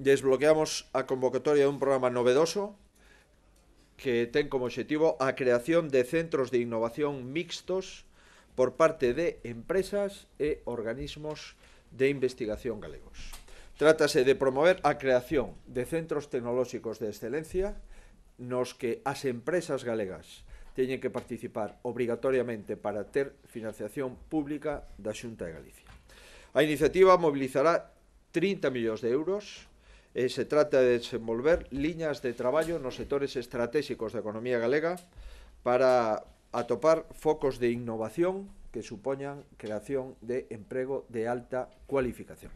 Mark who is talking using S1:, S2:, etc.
S1: desbloqueamos a convocatoria dun programa novedoso que ten como objetivo a creación de centros de innovación mixtos por parte de empresas e organismos de investigación galegos. Trátase de promover a creación de centros tecnolóxicos de excelencia nos que as empresas galegas teñen que participar obrigatoriamente para ter financiación pública da Xunta de Galicia. A iniciativa mobilizará 30 millóns de euros eh, se trata de desenvolver liñas de traballo nos sectores estratégicos da economía galega para atopar focos de innovación que supoñan creación de emprego de alta cualificación.